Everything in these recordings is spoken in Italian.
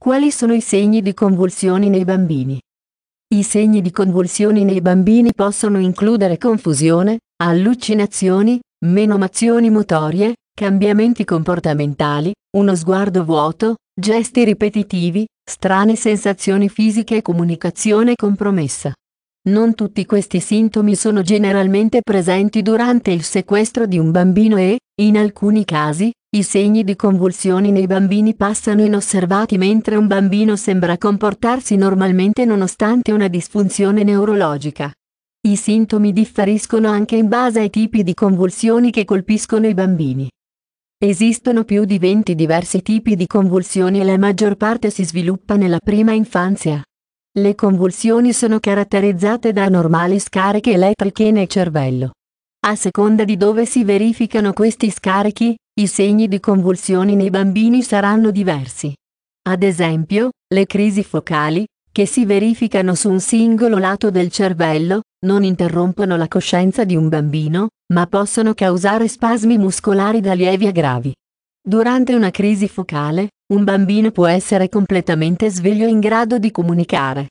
Quali sono i segni di convulsioni nei bambini? I segni di convulsioni nei bambini possono includere confusione, allucinazioni, menomazioni motorie, cambiamenti comportamentali, uno sguardo vuoto, gesti ripetitivi, strane sensazioni fisiche e comunicazione compromessa. Non tutti questi sintomi sono generalmente presenti durante il sequestro di un bambino e, in alcuni casi, i segni di convulsioni nei bambini passano inosservati mentre un bambino sembra comportarsi normalmente nonostante una disfunzione neurologica. I sintomi differiscono anche in base ai tipi di convulsioni che colpiscono i bambini. Esistono più di 20 diversi tipi di convulsioni e la maggior parte si sviluppa nella prima infanzia. Le convulsioni sono caratterizzate da anormali scariche elettriche nel cervello. A seconda di dove si verificano questi scarichi, i segni di convulsioni nei bambini saranno diversi. Ad esempio, le crisi focali, che si verificano su un singolo lato del cervello, non interrompono la coscienza di un bambino, ma possono causare spasmi muscolari da lievi a gravi. Durante una crisi focale, un bambino può essere completamente sveglio e in grado di comunicare.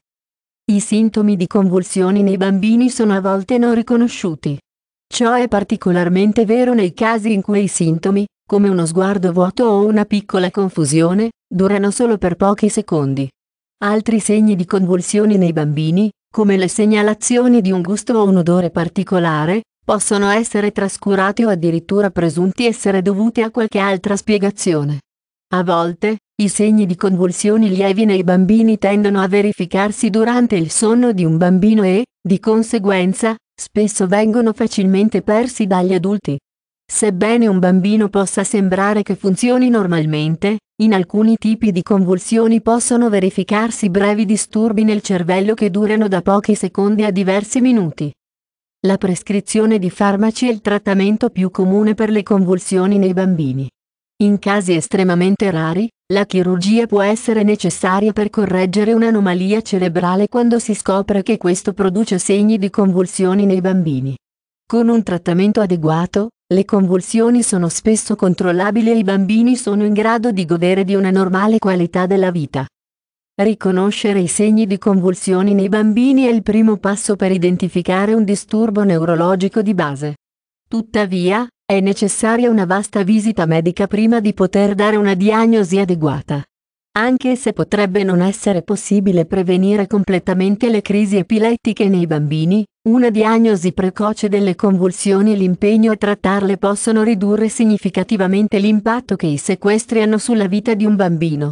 I sintomi di convulsioni nei bambini sono a volte non riconosciuti. Ciò è particolarmente vero nei casi in cui i sintomi, come uno sguardo vuoto o una piccola confusione, durano solo per pochi secondi. Altri segni di convulsioni nei bambini, come le segnalazioni di un gusto o un odore particolare, possono essere trascurati o addirittura presunti essere dovuti a qualche altra spiegazione. A volte, i segni di convulsioni lievi nei bambini tendono a verificarsi durante il sonno di un bambino e, di conseguenza, spesso vengono facilmente persi dagli adulti. Sebbene un bambino possa sembrare che funzioni normalmente, in alcuni tipi di convulsioni possono verificarsi brevi disturbi nel cervello che durano da pochi secondi a diversi minuti. La prescrizione di farmaci è il trattamento più comune per le convulsioni nei bambini. In casi estremamente rari, la chirurgia può essere necessaria per correggere un'anomalia cerebrale quando si scopre che questo produce segni di convulsioni nei bambini. Con un trattamento adeguato, le convulsioni sono spesso controllabili e i bambini sono in grado di godere di una normale qualità della vita. Riconoscere i segni di convulsioni nei bambini è il primo passo per identificare un disturbo neurologico di base. Tuttavia, è necessaria una vasta visita medica prima di poter dare una diagnosi adeguata. Anche se potrebbe non essere possibile prevenire completamente le crisi epilettiche nei bambini, una diagnosi precoce delle convulsioni e l'impegno a trattarle possono ridurre significativamente l'impatto che i sequestri hanno sulla vita di un bambino.